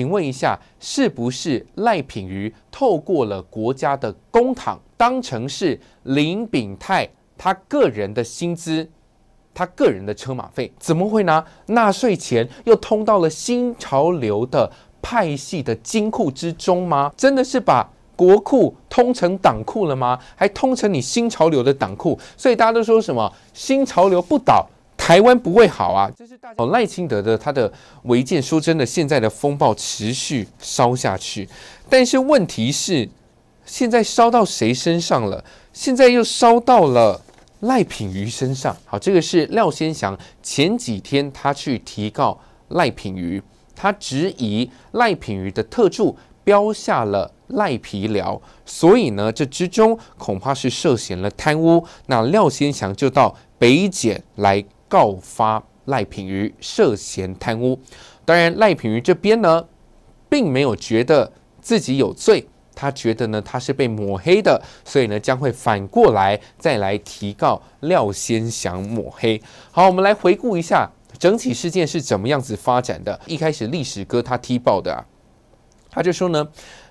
请问一下，是不是赖品鱼透过了国家的公帑，当成是林炳泰他个人的薪资，他个人的车马费，怎么会拿纳税钱又通到了新潮流的派系的金库之中吗？真的是把国库通成党库了吗？还通成你新潮流的党库？所以大家都说什么新潮流不倒？台湾不会好啊！就是大赖清德的他的违建。说真的，现在的风暴持续烧下去，但是问题是，现在烧到谁身上了？现在又烧到了赖品瑜身上。好，这个是廖先祥前几天他去提告赖品瑜，他质疑赖品瑜的特助标下了赖皮寮，所以呢，这之中恐怕是涉嫌了贪污。那廖先祥就到北检来。告发赖品妤涉嫌贪污，当然赖品妤这边呢，并没有觉得自己有罪，他觉得呢他是被抹黑的，所以呢将会反过来再来提告廖先祥抹黑。好，我们来回顾一下整体事件是怎么样子发展的。一开始历史哥他踢爆的啊，他就说呢，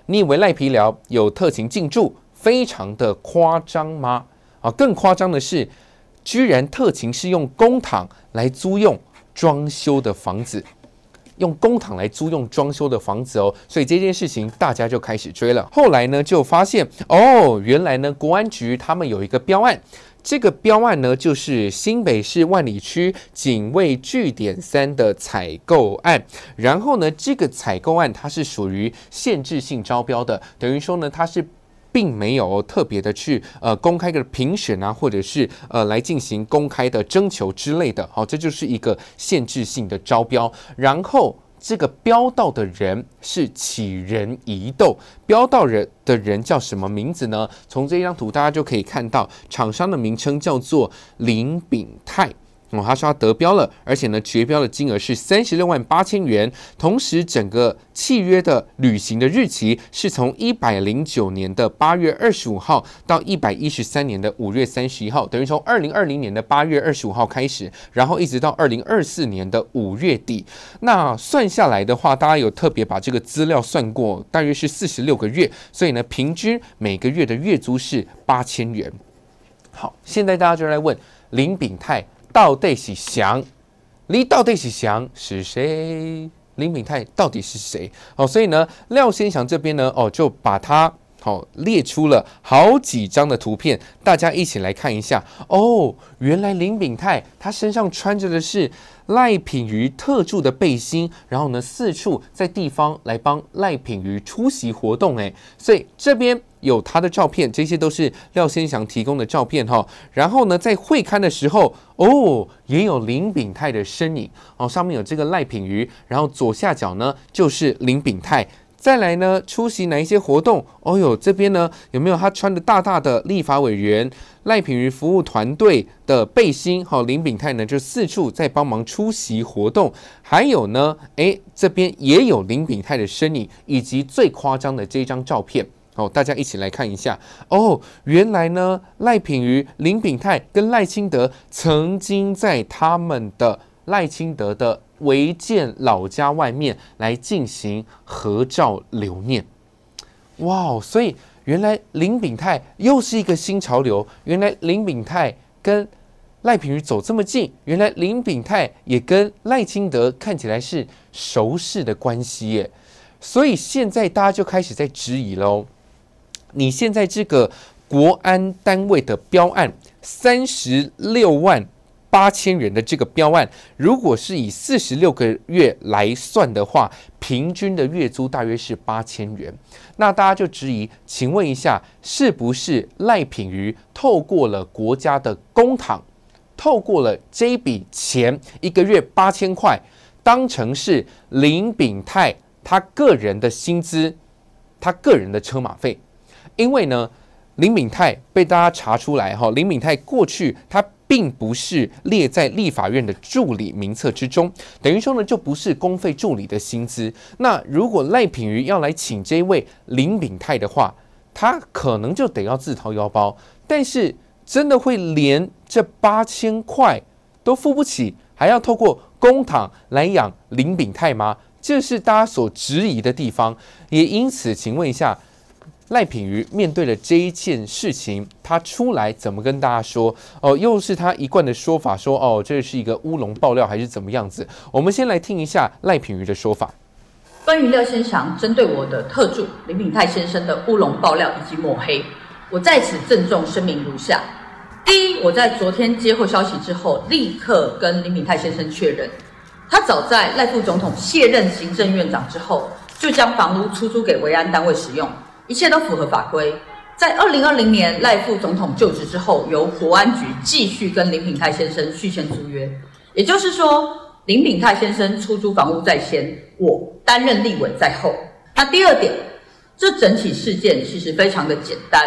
你以为赖皮聊有特勤进驻非常的夸张吗？啊，更夸张的是。居然特勤是用公堂来租用装修的房子，用公堂来租用装修的房子哦，所以这件事情大家就开始追了。后来呢，就发现哦，原来呢，国安局他们有一个标案，这个标案呢就是新北市万里区警卫据点三的采购案。然后呢，这个采购案它是属于限制性招标的，等于说呢，它是。并没有特别的去呃公开的评选啊，或者是呃来进行公开的征求之类的，好，这就是一个限制性的招标。然后这个标到的人是杞人移动，标到人的人叫什么名字呢？从这张图大家就可以看到，厂商的名称叫做林炳泰。哦，他说他得标了，而且呢，绝标的金额是三十六万八千元。同时，整个契约的履行的日期是从一百零九年的八月二十五号到一百一十三年的五月三十一号，等于从二零二零年的八月二十五号开始，然后一直到二零二四年的五月底。那算下来的话，大家有特别把这个资料算过，大约是四十六个月，所以呢，平均每个月的月租是八千元。好，现在大家就来问林炳泰。到底是谁？你到底是谁？是谁？林炳泰到底是谁？哦，所以呢，廖先祥这边呢，哦，就把他好列出了好几张的图片，大家一起来看一下哦。原来林炳泰他身上穿着的是赖品瑜特助的背心，然后呢，四处在地方来帮赖品瑜出席活动。哎，所以这边。有他的照片，这些都是廖先祥提供的照片哈。然后呢，在会刊的时候哦，也有林炳泰的身影哦。上面有这个赖品瑜，然后左下角呢就是林炳泰。再来呢，出席哪一些活动？哦哟，这边呢有没有他穿的大大的立法委员赖品瑜服务团队的背心？哈，林炳泰呢就四处在帮忙出席活动。还有呢，哎，这边也有林炳泰的身影，以及最夸张的这张照片。哦，大家一起来看一下哦。原来呢，赖品瑜、林炳泰跟赖清德曾经在他们的赖清德的违建老家外面来进行合照留念。哇，所以原来林炳泰又是一个新潮流。原来林炳泰跟赖品瑜走这么近，原来林炳泰也跟赖清德看起来是熟识的关系耶。所以现在大家就开始在质疑喽。你现在这个国安单位的标案，三十六万八千元的这个标案，如果是以四十六个月来算的话，平均的月租大约是八千元。那大家就质疑，请问一下，是不是赖品瑜透过了国家的公帑，透过了这笔钱，一个月八千块，当成是林炳泰他个人的薪资，他个人的车马费？因为呢，林敏泰被大家查出来哈，林敏泰过去他并不是列在立法院的助理名册之中，等于说呢，就不是公费助理的薪资。那如果赖品瑜要来请这位林敏泰的话，他可能就得要自掏腰包。但是真的会连这八千块都付不起，还要透过公堂来养林敏泰吗？这是大家所质疑的地方。也因此，请问一下。赖品瑜面对了这一件事情，他出来怎么跟大家说？哦，又是他一贯的说法，说哦，这是一个乌龙爆料还是怎么样子？我们先来听一下赖品瑜的说法。关于廖先祥针对我的特助林品泰先生的乌龙爆料以及抹黑，我在此郑重声明如下：第一，我在昨天接获消息之后，立刻跟林品泰先生确认，他早在赖副总统卸任行政院长之后，就将房屋出租给维安单位使用。一切都符合法规。在二零二零年赖副总统就职之后，由国安局继续跟林品泰先生续签租约，也就是说，林品泰先生出租房屋在先，我担任立委在后。那第二点，这整起事件其实非常的简单，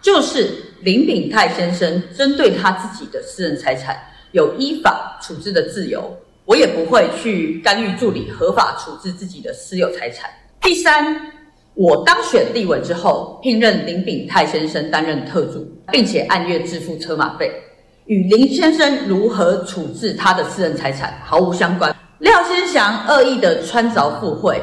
就是林品泰先生针对他自己的私人财产有依法处置的自由，我也不会去干预助理合法处置自己的私有财产。第三。我当选地委之后，聘任林炳泰先生担任特助，并且按月支付车马费，与林先生如何处置他的私人财产毫无相关。廖先祥恶意的穿凿附会。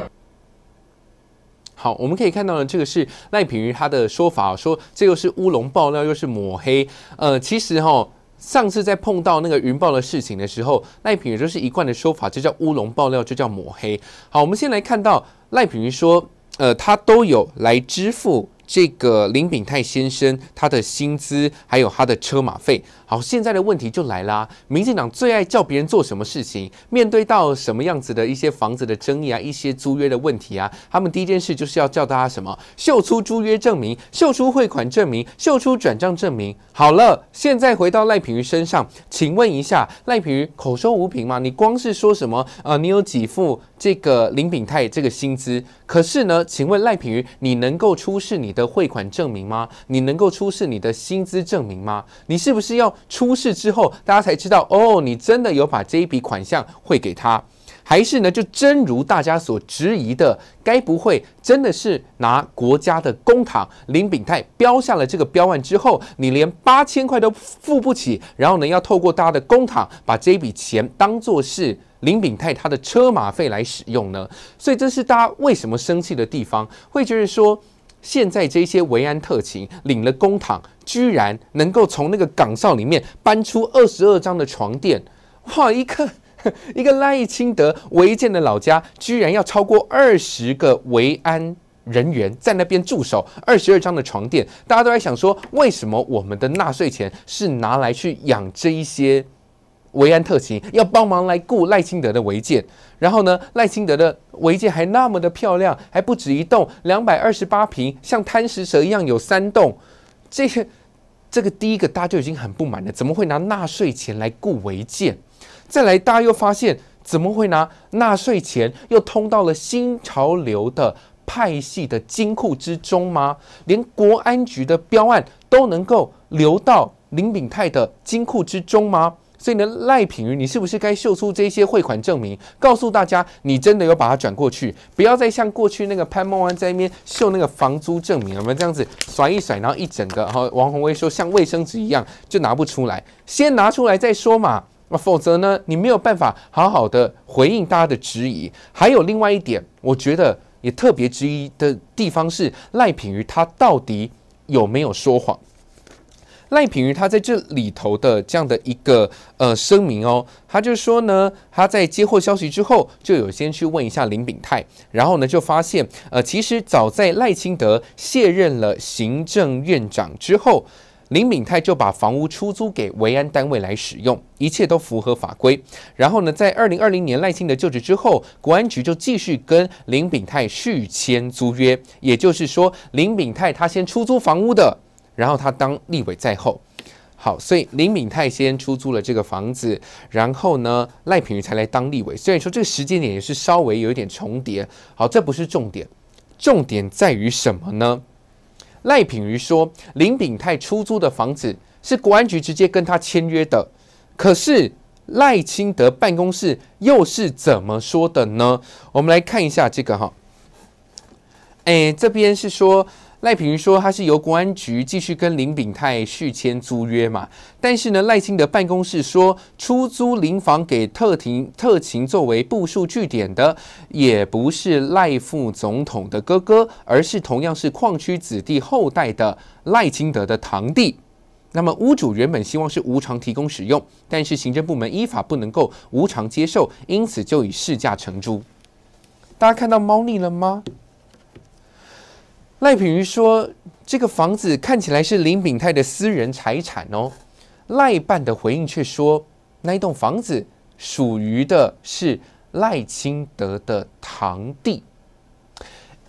好，我们可以看到呢，这个是赖品瑜他的说法，说这又是乌龙爆料，又是抹黑。呃，其实哈，上次在碰到那个云豹的事情的时候，赖品瑜就是一贯的说法，就叫乌龙爆料，就叫抹黑。好，我们先来看到赖品瑜说。呃，它都有来支付。这个林炳泰先生，他的薪资还有他的车马费。好，现在的问题就来啦。民进党最爱叫别人做什么事情？面对到什么样子的一些房子的争议啊，一些租约的问题啊，他们第一件事就是要叫大家什么？秀出租约证明，秀出汇款证明，秀出转账证明。好了，现在回到赖品瑜身上，请问一下，赖品瑜口说无凭嘛？你光是说什么？呃，你有几副这个林炳泰这个薪资？可是呢，请问赖品瑜，你能够出示你的？汇款证明吗？你能够出示你的薪资证明吗？你是不是要出示之后，大家才知道哦？你真的有把这一笔款项汇给他？还是呢，就真如大家所质疑的，该不会真的是拿国家的公帑林炳泰标下了这个标案之后，你连八千块都付不起，然后呢，要透过大家的公帑把这笔钱当做是林炳泰他的车马费来使用呢？所以这是大家为什么生气的地方，会觉得说。现在这些维安特勤领了公帑，居然能够从那个岗哨里面搬出二十二张的床垫，哇！一个 一个赖清德违建的老家居然要超过二十个维安人员在那边驻守，二十二张的床垫，大家都在想说，为什么我们的纳税钱是拿来去养这一些？维安特勤要帮忙来雇赖清德的违建，然后呢，赖清德的违建还那么的漂亮，还不止一栋，两百二十八平，像贪食蛇一样有三栋。这个，这个第一个大家就已经很不满了，怎么会拿纳税钱来雇违建？再来，大家又发现，怎么会拿纳税钱又通到了新潮流的派系的金库之中吗？连国安局的标案都能够流到林炳泰的金库之中吗？所以呢，赖品鱼，你是不是该秀出这些汇款证明，告诉大家你真的有把它转过去？不要再像过去那个潘梦安在那边秀那个房租证明，我们这样子甩一甩，然后一整个，然后王宏威说像卫生纸一样就拿不出来，先拿出来再说嘛，那否则呢，你没有办法好好的回应大家的质疑。还有另外一点，我觉得也特别质疑的地方是，赖品鱼他到底有没有说谎？赖品妤他在这里头的这样的一个呃声明哦，他就是说呢，他在接获消息之后，就有先去问一下林炳泰，然后呢就发现，呃，其实早在赖清德卸任了行政院长之后，林炳泰就把房屋出租给维安单位来使用，一切都符合法规。然后呢，在二零二零年赖清德就职之后，国安局就继续跟林炳泰续签租约，也就是说，林炳泰他先出租房屋的。然后他当立委在后，好，所以林敏泰先出租了这个房子，然后呢，赖品瑜才来当立委。虽然说这个时间点也是稍微有一点重叠，好，这不是重点，重点在于什么呢？赖品瑜说林炳泰出租的房子是国安局直接跟他签约的，可是赖清德办公室又是怎么说的呢？我们来看一下这个哈，哎，这边是说。赖品妤说，他是由公安局继续跟林炳泰续签租约嘛，但是呢，赖清德办公室说，出租林房给特勤特勤作为部署据点的，也不是赖副总统的哥哥，而是同样是矿区子弟后代的赖清德的堂弟。那么屋主原本希望是无偿提供使用，但是行政部门依法不能够无偿接受，因此就以市价承租。大家看到猫腻了吗？赖品妤说：“这个房子看起来是林炳泰的私人财产哦。”赖办的回应却说：“那一栋房子属于的是赖清德的堂弟，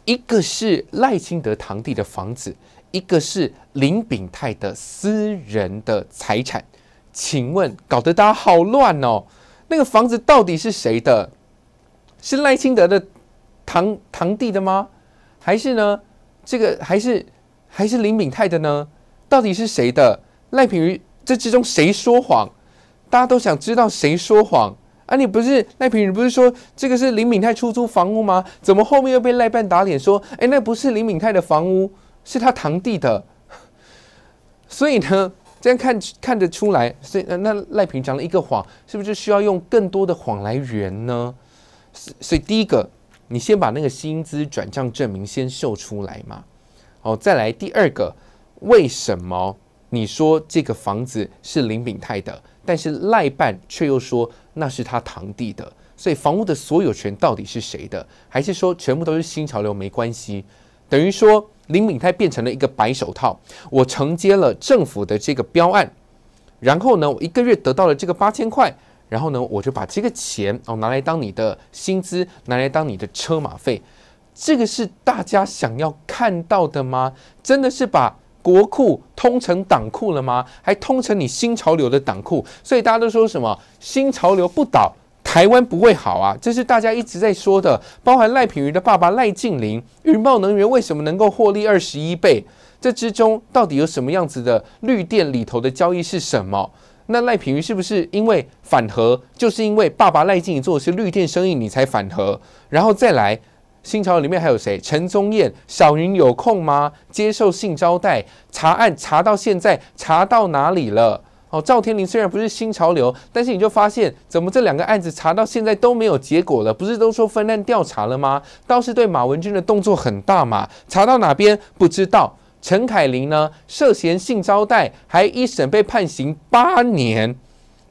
一个是赖清德堂弟的房子，一个是林炳泰的私人的财产。请问搞得大家好乱哦，那个房子到底是谁的？是赖清德的堂堂弟的吗？还是呢？”这个还是还是林敏泰的呢？到底是谁的赖品瑜？这之中谁说谎？大家都想知道谁说谎啊！你不是赖品瑜，不是说这个是林敏泰出租房屋吗？怎么后面又被赖办打脸说，哎，那不是林敏泰的房屋，是他堂弟的。所以呢，这样看看得出来，所以那赖品瑜讲了一个谎，是不是就需要用更多的谎来圆呢？所所以第一个。你先把那个薪资转账证明先秀出来嘛，哦，再来第二个，为什么你说这个房子是林炳泰的，但是赖办却又说那是他堂弟的？所以房屋的所有权到底是谁的？还是说全部都是新潮流没关系？等于说林炳泰变成了一个白手套，我承接了政府的这个标案，然后呢，我一个月得到了这个八千块。然后呢，我就把这个钱哦拿来当你的薪资，拿来当你的车马费，这个是大家想要看到的吗？真的是把国库通成党库了吗？还通成你新潮流的党库？所以大家都说什么新潮流不倒，台湾不会好啊，这是大家一直在说的。包含赖品云的爸爸赖静林，云茂能源为什么能够获利二十一倍？这之中到底有什么样子的绿电里头的交易是什么？那赖品妤是不是因为反核，就是因为爸爸赖静德做的是绿店生意，你才反核？然后再来新潮流里面还有谁？陈宗彦、小云有空吗？接受性招待，查案查到现在，查到哪里了？哦，赵天林虽然不是新潮流，但是你就发现怎么这两个案子查到现在都没有结果了？不是都说分案调查了吗？倒是对马文君的动作很大嘛，查到哪边不知道。陈凯琳呢，涉嫌性招待，还一审被判刑八年，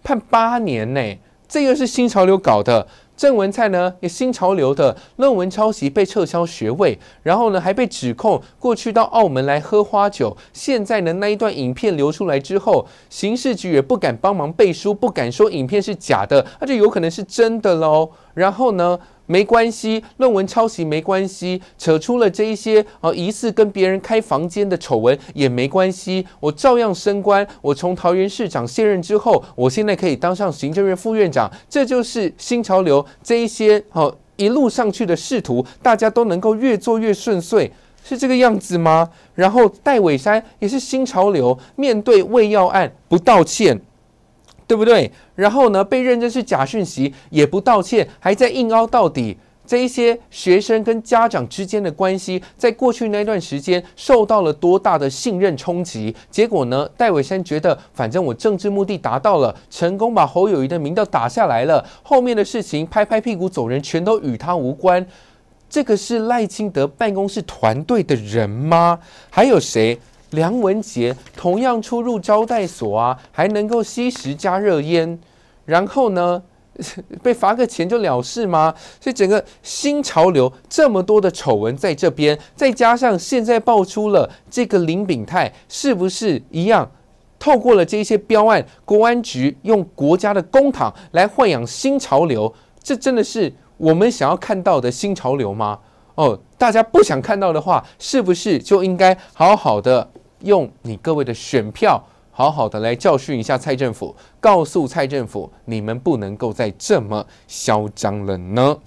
判八年呢，这又是新潮流搞的。郑文灿呢，也新潮流的论文抄袭被撤销学位，然后呢，还被指控过去到澳门来喝花酒。现在呢，那一段影片流出来之后，刑事局也不敢帮忙背书，不敢说影片是假的，那就有可能是真的喽。然后呢？没关系，论文抄袭没关系，扯出了这一些啊，疑似跟别人开房间的丑闻也没关系，我照样升官。我从桃园市长卸任之后，我现在可以当上行政院副院长，这就是新潮流。这一些哦，一路上去的仕途，大家都能够越做越顺遂，是这个样子吗？然后戴伟山也是新潮流，面对胃药案不道歉。对不对？然后呢，被认证是假讯息，也不道歉，还在硬凹到底。这一些学生跟家长之间的关系，在过去那段时间，受到了多大的信任冲击？结果呢，戴伟山觉得，反正我政治目的达到了，成功把侯友谊的名头打下来了，后面的事情拍拍屁股走人，全都与他无关。这个是赖清德办公室团队的人吗？还有谁？梁文杰同样出入招待所啊，还能够吸食加热烟，然后呢，被罚个钱就了事吗？所以整个新潮流这么多的丑闻在这边，再加上现在爆出了这个林炳泰是不是一样透过了这些标案？公安局用国家的公堂来豢养新潮流，这真的是我们想要看到的新潮流吗？哦，大家不想看到的话，是不是就应该好好的？用你各位的选票，好好的来教训一下蔡政府，告诉蔡政府，你们不能够再这么嚣张了呢。